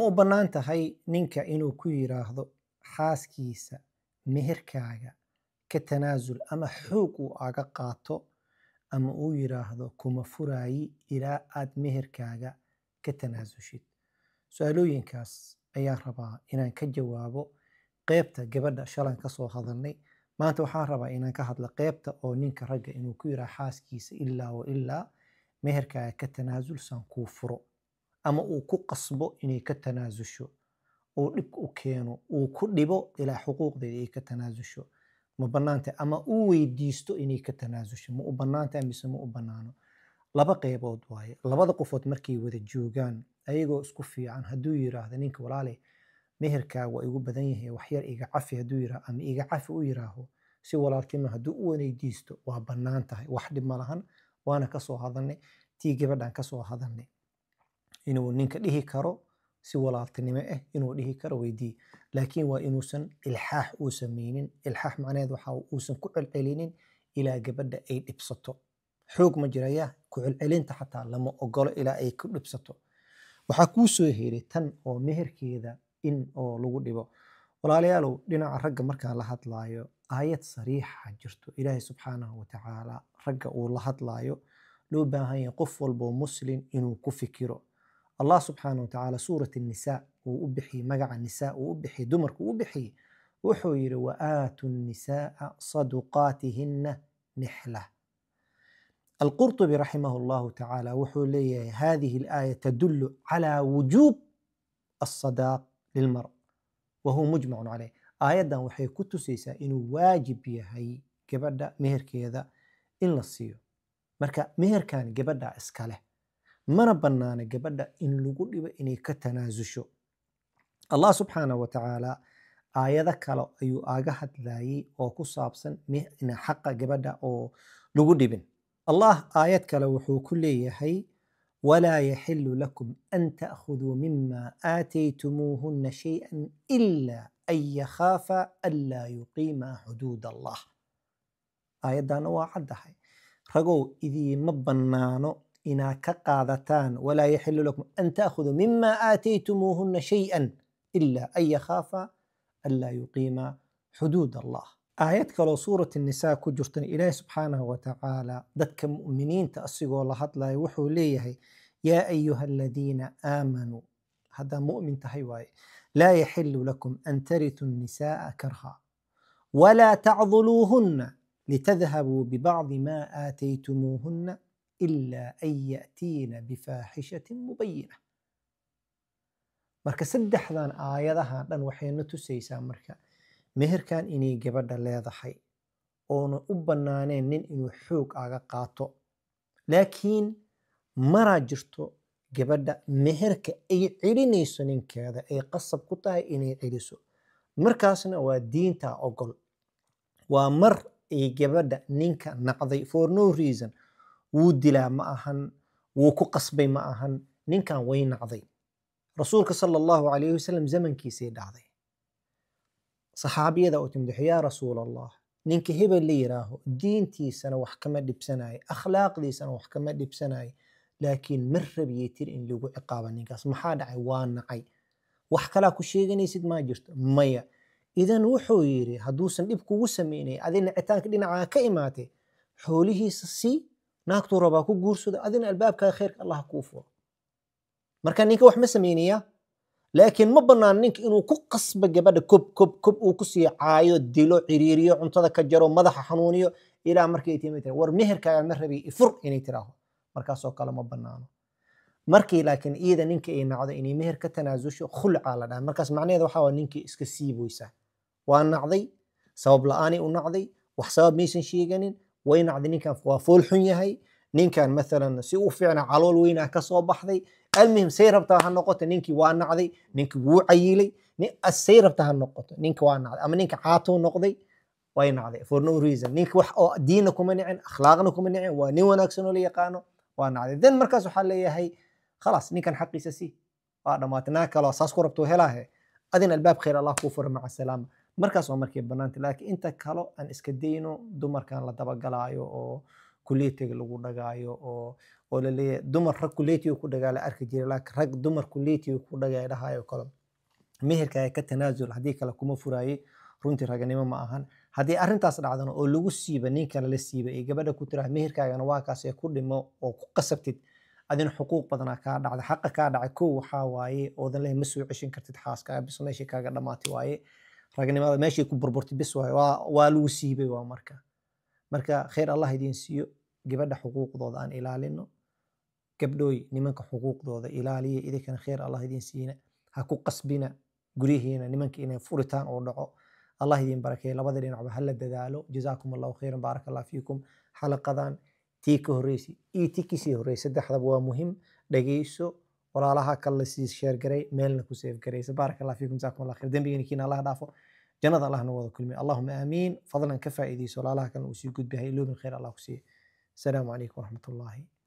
ma u bannaan tahay ninka inuu ku yidhaahdo xaaskiisa meherkaaga ka tanaasul ama xoog uu aga qaato ama uu yidhaahdo kuma furaayi ilaa aad meherkaaga ka tanaasushid su-aalooyinkaas ayaan rabaa inaan ka jawaabo qeybta gabadha shalan ka soo hadalnay maanta waxaan rabaa inaan ka hadlo qeybta oo ninka ragga inuu ku yidhaha xaaskiisa ilaa wa ilaa meherkaaga ka tanaasul saan kuu furo ama uu ku qasbo inay ka tanaasusho uu dhib u keeno uu ku dhibo ilaa xuquuqdeeda ay ka tanaasusho ma banaanta ama uu weydiisto inay ka tanaasusho ma u banaanta mise ma u banaano laba qeybood waaye labada qofood markay wada joogaan ayagoo isku fiican hadduu yiraahdo ninka walaale meherkaa igu badan yahay waxyar iga cafi hadduu yiraahdo ama iga cafi u yiraaho si walaalkima hadduu u waneydiisto waa bannaan tahay wax dhib ma waana kasoo soo hadalnay tii gabadhaan kasoo soo hadalnay inuu ninka dhihi karo si walaaltinimo ah inuu dhihi karo weydii laakiin waa inuusan ilxaax uu samaynin ilxaax macnaheed waxa uusan ku celcelinin ilaa gabadha ay dhibsato xoog ma jiraya ku celcelinta xataa lama ogolo ilaa ay ku dhibsato waxaa kuu soo heray tan oo meherkeeda in oo lagu dhibo walaalayaalow dhinaca ragga markaa la hadlaayo aayad sariixa jirto ilaahay subxaanahu watacaala ragga uu la hadlaayo loo baahan yahay qof walboo muslim inuu ku fikiro allah subxaana watacaala suurat nisaa wuu u bixiyey magaca nisaa wuu u bixiyey dumarku u bixiyey wuxuu yidhi waaatu nisaaa saduqaatihina nixla alqurطubi raximah اllahu tacaala wuxuu leeyahay hadihi اlaaya tadulu calى wujuub aلsadaaq lilmara wa huwa mujmacun caleyh aayaddan waxay ku tusaysaa inuu waajib yahay gabadha meherkeeda in la siiyo marka meherkan gabadha iska leh mana bannaana gabadha in lagu dhibo inay ka tanaasusho allah subxaana wa tacaala aayado kale ayuu aga hadlayey oo ku saabsan xaqa gabadha oo lagu dhibin allah aayad kale wuxuu ku leeyahay walaa yaxilu lakum an ta'khuduu mima aataytumuuhuna shayئa ila an yakhaafa anlaa yuqiima xuduud allah aayaddaana waa caddahay ragow idiima bannaano inaa ka qaadataan walaa yaxilu lakum an taأkhuduu mima aataytumuuhuna shayئa ila an yakhaafa an laa yuqiima xuduud allah aayad kaloo suurat الnisaa ku jirtana ilaahi subxaanahu wa tacaala dadka mu'miniinta asigoo la hadlayo wuxuu leeyahay yaa ayuha aladiina aamanuu haddaa mu'min tahay waaye laa yaxilu lakum an tarituu الnisaءa karha walaa tacduluuhuna litadhabuu bibacdi ma aataytumuuhuna ilaa an ya'tiina bifaxishatin mubayina marka saddexdan aayadahan dhan waxayna tusaysaa marka meherkan inay gabadha leedahay oona u bannaaneen nin inuu xoog aga qaato laakiin maraa jirto gabadha meherka ay celinayso ninkeeda ay qasab ku tahay inay celiso markaasna waa diinta ogol waa mar ay gabadha ninka naqday for no reason wuu dilaa ma ahan wuu ku qasbay ma ahan ninkan way nacday rasuulka sal allahu alayh wasalam zamankiisay dhacday saxaabiyada oo timdaxo yaa rasuul allah ninka hebel la yiraaho diintiisana wax kama dhibsanaayo akhlaaqdiisana wax kama dhibsanaayo laakiin ma rabiye tir in lagu ciqaaba ninkaas maxaa dhacay waa nacay wax kalaa ku sheeganaysid maa jirto maya idan wuxuu yidhi hadduusan dhib kugu samaynay adina citaanka dhinacaa ka imaatay xoolihiisa sii naagtuu rabaa ku guursada adina albaabkaa khayrka allah kuu furo marka ninka wax ma samaynaya laakiin ma bannaan ninka inuu ku qasba gabadha kob kob kob uu kusii caayo dilo ciriiriyo cuntada ka jaro madaxa xanuuniyo ilaa markay tiimay war meherkaaga ma rabay ifur inay tiraaho markaasoo kale ma bannaano markii laakiin iyada ninka ay nacdo inay meher ka tanaasusho khulcaa la dhaha markaas macnaheeda waxaa waa ninkii iska siiboysaa waa nacday sabab la-aanay u nacday wax sabab maysan sheeganin waa inad ninkan waa fool xun yahay ninkan maalan si u fiicna calool weynaa ah kasoo baxday almuhim say rabtaa ha noqoto ninkii waa nacday ninki wuu cayilay say rabtaa ha noqoto ninka waa nacday ama ninka caatuu noqday way nacday for no reason ninka wax oo diina kuma nicin akhlaaqna kuma nicin waa nin wanaagsan oo la yaqaano waa nacday then markaas waxaa leeyahay khalaas ninkan xaqiisa si waa dhammaatay naa kaloo saas ku rabto helahe adin albaab khayr allah kuu furo maca salaama markaas waa markii bannaanta laakiin inta kale aan iska dayno dumarkan la dabagalaayo oo kuleetiga lagu dhagaayo oo oo laleeyahay dumar rag kuleetiga ku dhagaa la arki jiray laakiin rag dumar kuleetiga ku dhagaya dhahayo kale meherka ay ka tanaasul haddii kale kuma furaaye runtii raganimo ma ahan haddii arrintaas dhacdana oo lagu siiba ninka lala siiba ee gabadha ku tiraa meherkaagana waa kaas ee ku dhimo oo ku qasabtid adina xuquuq badanaa kaa dhacda xaqa kaa dhacay kow waxaa waaye oodan lehe ma soo ceshin kartid xaaskaaga bis meeshii kaaga dhammaati waaye ragnimada meeshii ku burburtay bis waay waa lagu siibay waa marka marka khayr allah idiin siiyo gabadha xuquuqdooda aan ilaalino gabdhooy nimanka xuquuqdooda ilaaliya idinkana khayr allah idiin siina ha ku qasbina guryihiina nimanka inay furitaan oo dhaco allah idiin barakeeyo labada dhinacba hala dadaalo jazaakum allahu khayran baaraka allah fiikum xalaqadan tii ka horreysay iyo tii kisii saddexdaba waa muhim dhegeyso walaalaha kallasii sheergaray meelna ku seefgaraysa baarak fikum fiikum jasakum allah khayr dembigeenikiina allah dhaafo jannada allah noo wada kulmi allahuma aamiin fadlan ka faa'iidayso walaalaha kalna uu sii gudbahay ha khayr allah ku siiye asalaamu calaykum waraxmat